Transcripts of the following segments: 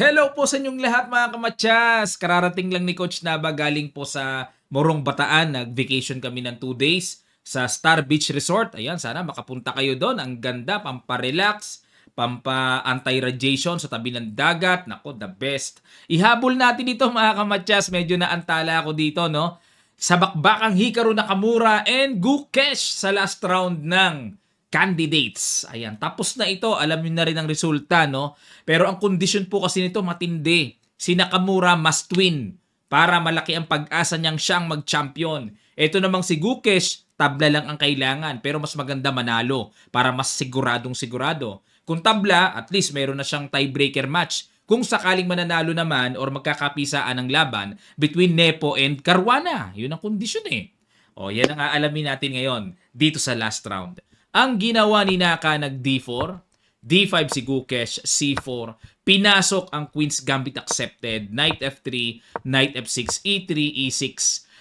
Hello po sa inyong lahat mga kamatsas! Kararating lang ni Coach Naba galing po sa Morong Bataan. Nag-vacation kami ng 2 days sa Star Beach Resort. Ayan, sana makapunta kayo doon. Ang ganda, pamparelax, pampa-anti-radiation sa tabi ng dagat. Nako, the best. Ihabol natin dito mga kamatsas. Medyo naantala ako dito, no? Sa bakbakang Hikaru Nakamura and Gukesh sa last round ng candidates. Ayan, tapos na ito, alam niyo na rin ang resulta, no? Pero ang condition po kasi nito matindi. Si Nakamura must win para malaki ang pag-asa niyang siyang mag-champion. Ito namang si Gukesh, tabla lang ang kailangan pero mas maganda manalo para mas siguradong sigurado. Kung tabla, at least mayroon na siyang tiebreaker match kung sakaling mananalo naman or magkakapisaan ang laban between Nepo and Caruana. Yun ang condition eh. O yan ang aalamin natin ngayon dito sa last round. Ang ginawa ni Naka nag D4, D5 si Gukesh, C4. Pinasok ang Queen's Gambit accepted. Knight F3, Knight F6, E3, E6.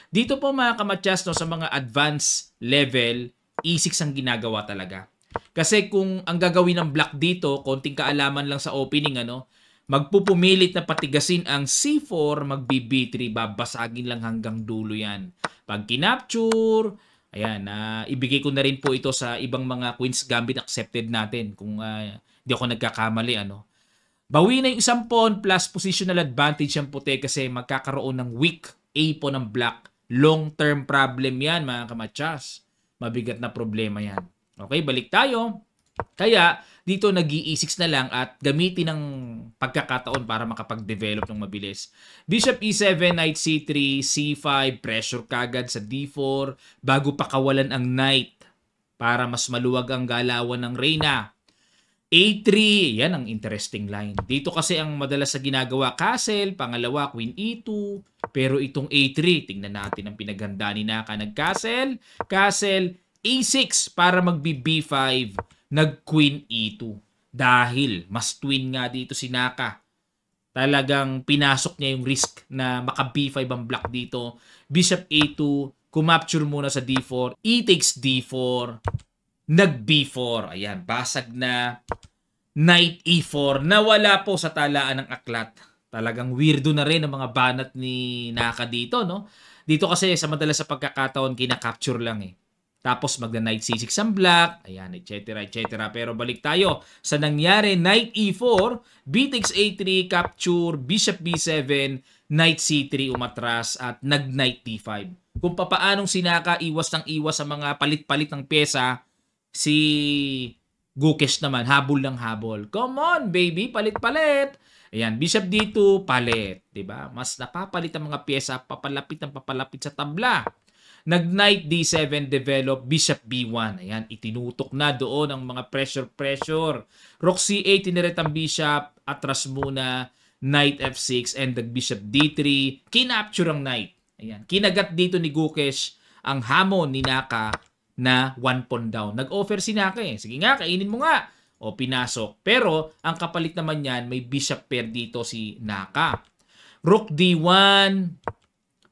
Dito po mga kamatyas, no, sa mga advanced level, E6 ang ginagawa talaga. Kasi kung ang gagawin ng black dito, konting kaalaman lang sa opening, ano, magpupumilit na patigasin ang C4, mag B3, babasagin lang hanggang dulo yan. Pag kinapture, Ayan, uh, ibigay ko na rin po ito sa ibang mga Queen's Gambit accepted natin kung uh, di ako nagkakamali. Ano. Bawi na yung isang pawn plus positional advantage ang puti kasi magkakaroon ng weak A po ng black. Long-term problem yan mga kamachas. Mabigat na problema yan. Okay, balik tayo. Kaya dito nag i na lang at gamitin ng pagkakataon para makapag-develop ng mabilis. Bishop E7, Knight C3, C5, pressure kagad sa D4 bago pakawalan ang Knight para mas maluwag ang galawan ng Reyna. A3, yan ang interesting line. Dito kasi ang madalas sa ginagawa castle, pangalawa queen E2, pero itong A3, tingnan natin ang pinaghanda ni Naka ng castle, castle A6 para magbi B5 nag-queen e2 dahil mas twin nga dito si Naka. Talagang pinasok niya yung risk na maka b5 ang black dito. Bishop a2, kumapture muna sa d4, e takes d4, nag b4. Ayan, basag na knight e4. Nawala po sa talaan ng aklat. Talagang weirdo na rin ang mga banat ni Naka dito, no? Dito kasi sa madalas sa pagkakataon, kinakapture lang eh. Tapos magna knight c6 ang black, ayan, etc. etc. Pero balik tayo sa nangyari, knight e4, b takes a3, capture, bishop b7, knight c3 umatras at nag knight d5. Kung papaanong sinaka iwas ng iwas sa mga palit-palit ng pyesa, si Gukesh naman, habol ng habol. Come on, baby, palit-palit. Ayan, bishop d2, palit. ba diba? Mas napapalit ang mga pyesa, papalapit ang papalapit sa tabla nag knight d7 develop bishop b1. Ayan, itinutok na doon ang mga pressure-pressure. Rook c8 tiniret ang bishop, atras muna, knight f6 and nag bishop d3. Kinapture ang knight. Ayan, kinagat dito ni Gukesh ang hamon ni Naka na 1 pawn down. Nag-offer si Naka eh. Sige nga, kainin mo nga. O pinasok. Pero ang kapalit naman niyan, may bishop pair dito si Naka. Rook d1,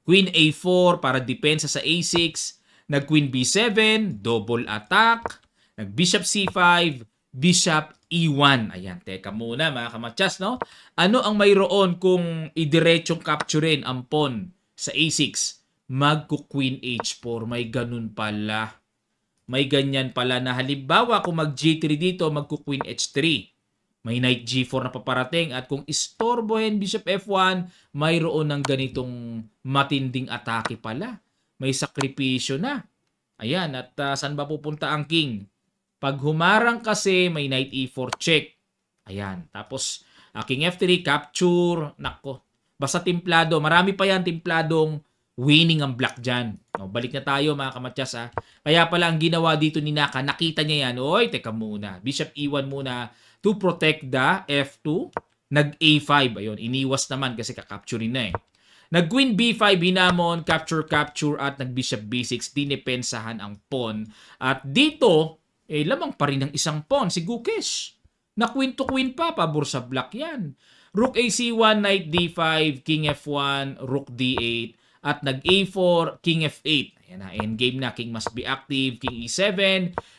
Queen A4 para depensa sa A6, nag Queen B7, double attack, nag Bishop C5, Bishop E1. Ayan, teka muna mga kamatsas, no? Ano ang mayroon kung idiretsyong capturein ang pawn sa A6? Magko-Queen H4. May ganun pala. May ganyan pala na halimbawa kung mag G3 dito, magko-Queen H3. May knight g4 na paparating at kung istorbohin bishop f1, mayroon ng ganitong matinding atake pala. May sakripisyo na. Ayan, at uh, saan ba pupunta ang king? Pag humarang kasi, may knight e4 check. Ayan, tapos uh, king f3, capture. Nako, basta templado. Marami pa yan templadong winning ang black dyan. No, balik na tayo mga kamatyas ha. Ah. Kaya pala ang ginawa dito ni Naka, nakita niya yan. Oy, teka muna. Bishop e1 muna to protect the F2. Nag A5, ayun, iniwas naman kasi kakapturein na eh. Nag queen b5 hinamon, capture capture at nag bishop b6 dinepensahan ang pawn. At dito, eh lamang pa rin ang isang pawn si Gukesh. Na queen to queen pa, pabor sa black 'yan. Rook ac1, knight d5, king f1, rook d8 at nag A4, King F8. Ayan na, game na. King must be active, King E7,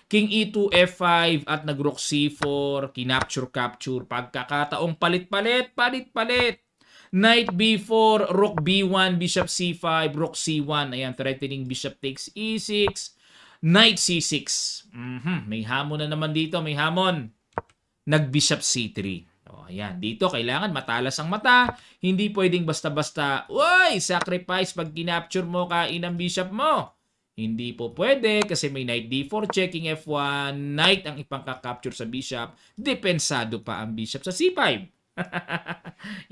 King E2, F5, at nag Rook C4, kinapture, capture, pagkakataong palit-palit, palit-palit. Knight B4, Rook B1, Bishop C5, Rook C1. Ayan, threatening Bishop takes E6, Knight C6. Mm -hmm. May hamon na naman dito, may hamon. Nag Bishop C3. Ayan, dito kailangan matalas ang mata. Hindi pwedeng basta-basta, Uy, sacrifice pag kinapture mo kain ang bishop mo. Hindi po pwede kasi may knight d4 checking f1, knight ang ipangka-capture sa bishop, depensado pa ang bishop sa c5.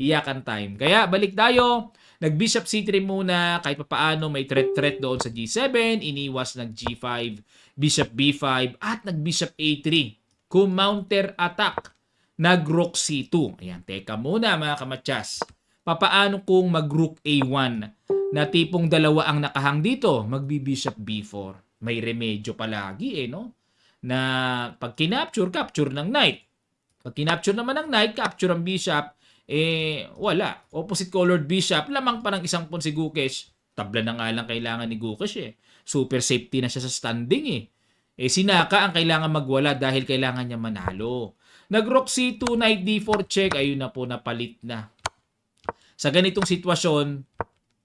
Iyakan time. Kaya balik tayo, nag-bishop c3 muna, kahit papaano may threat-threat doon sa g7, iniwas ng g5, bishop b5, at nag-bishop a3. counter attack nag rook c2. Ayan, teka muna mga kamatsas. Papaano kung mag rook a1 na tipong dalawa ang nakahang dito? Magbi-bishop b4. May remedyo palagi eh, no? Na pag kinapture, capture ng knight. Pag kinapture naman ng knight, capture ang bishop, eh wala. Opposite colored bishop, lamang pa ng isang pawn si Gukesh. Tabla na nga lang kailangan ni Gukesh eh. Super safety na siya sa standing eh. Eh si Naka ang kailangan magwala dahil kailangan niya manalo. Nag-rook c2, knight d4 check, ayun na po napalit na. Sa ganitong sitwasyon,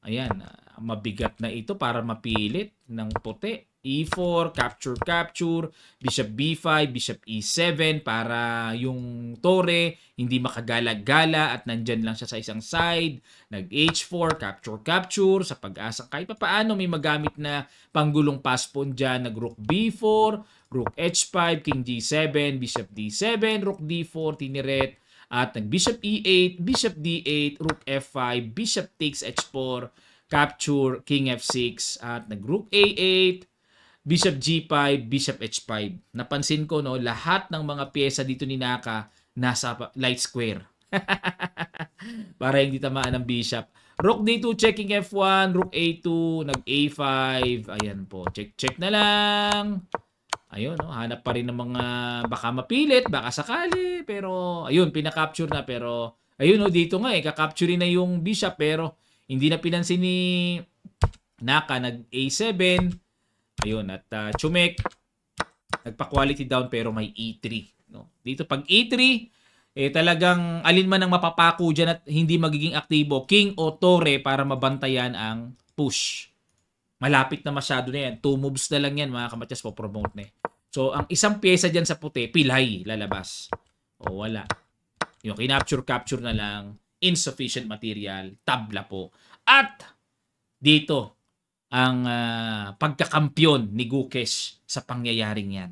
ayan, mabigat na ito para mapilit ng puti e4, capture, capture, bishop b5, bishop e7 para yung tore hindi makagala-gala at nandyan lang siya sa isang side. Nag h4, capture, capture sa pag asa kahit pa paano may magamit na panggulong paspon dyan. Nag rook b4, rook h5, king g7, bishop d7, rook d4, tiniret. At nag bishop e8, bishop d8, rook f5, bishop takes h4, capture, king f6, at nag rook a8, Bishop G5, Bishop H5. Napansin ko no, lahat ng mga piyesa dito ni Naka nasa light square. Para hindi tamaan ng bishop. Rook D2 checking F1, Rook A2, nag A5. Ayan po, check check na lang. Ayun, no? hanap pa rin ng mga baka mapilit, baka sakali, pero ayun, pina-capture na pero ayun no, dito nga eh, kakapture na yung bishop pero hindi na pinansin ni Naka nag A7, Ayun, at uh, Chumek, nagpa-quality down pero may E3. No? Dito pag E3, eh talagang alin man ang mapapako dyan at hindi magiging aktibo, King o Torre para mabantayan ang push. Malapit na masyado na yan. Two moves na lang yan mga kamatyas po promote na eh. So ang isang pyesa dyan sa puti, pilay lalabas. O wala. Yung kinapture-capture na lang, insufficient material, tabla po. At dito, ang uh, ah, pagkakampiyon ni Gukesh sa pangyayaring yan.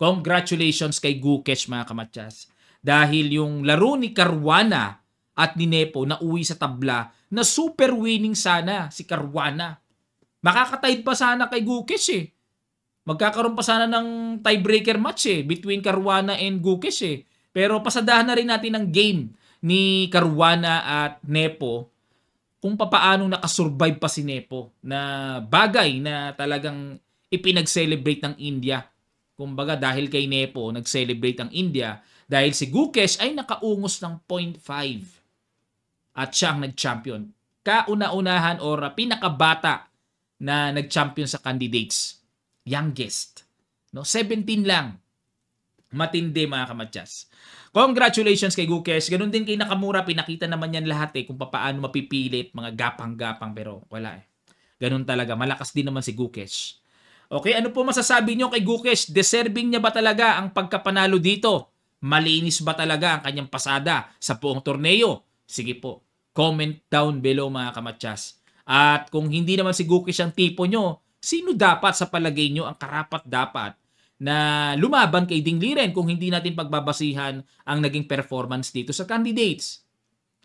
Congratulations kay Gukesh mga kamatsas. Dahil yung laro ni Caruana at ni Nepo na uwi sa tabla na super winning sana si Caruana. Makakatahid pa sana kay Gukesh eh. Magkakaroon pa sana ng tiebreaker match eh between Caruana and Gukesh eh. Pero pasadahan na rin natin ang game ni Caruana at Nepo kung papaano nakasurvive pa si Nepo na bagay na talagang ipinag-celebrate ng India. Kumbaga dahil kay Nepo nag-celebrate ang India dahil si Gukesh ay nakaungos ng 0.5 at siya ang nag-champion. Kauna-unahan or pinakabata na nag-champion sa candidates. Youngest. No, 17 lang. Matindi mga kamatyas. Congratulations kay Gukes. Ganun din kay Nakamura. Pinakita naman yan lahat eh kung paano mapipilit. Mga gapang-gapang pero wala eh. Ganun talaga. Malakas din naman si Gukes. Okay, ano po masasabi nyo kay Gukes? Deserving niya ba talaga ang pagkapanalo dito? Malinis ba talaga ang kanyang pasada sa buong torneo? Sige po, comment down below mga kamatyas. At kung hindi naman si Gukes ang tipo nyo, sino dapat sa palagay nyo ang karapat dapat na lumaban kay Ding Liren kung hindi natin pagbabasihan ang naging performance dito sa candidates.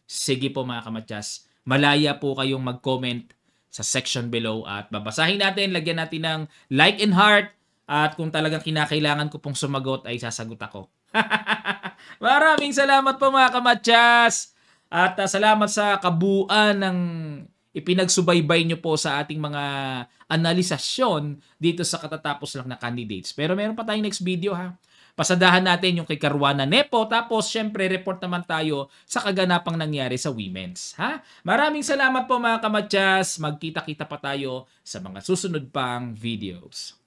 Sige po mga kamatyas, malaya po kayong mag-comment sa section below at babasahin natin, lagyan natin ng like and heart at kung talagang kinakailangan ko pong sumagot ay sasagot ako. Maraming salamat po mga kamatyas at uh, salamat sa kabuuan ng ipinagsubaybay nyo po sa ating mga analisasyon dito sa katatapos lang na candidates. Pero meron pa tayong next video ha. Pasadahan natin yung kay Caruana Nepo tapos syempre report naman tayo sa kaganapang nangyari sa women's. Ha? Maraming salamat po mga kamatyas. Magkita-kita pa tayo sa mga susunod pang videos.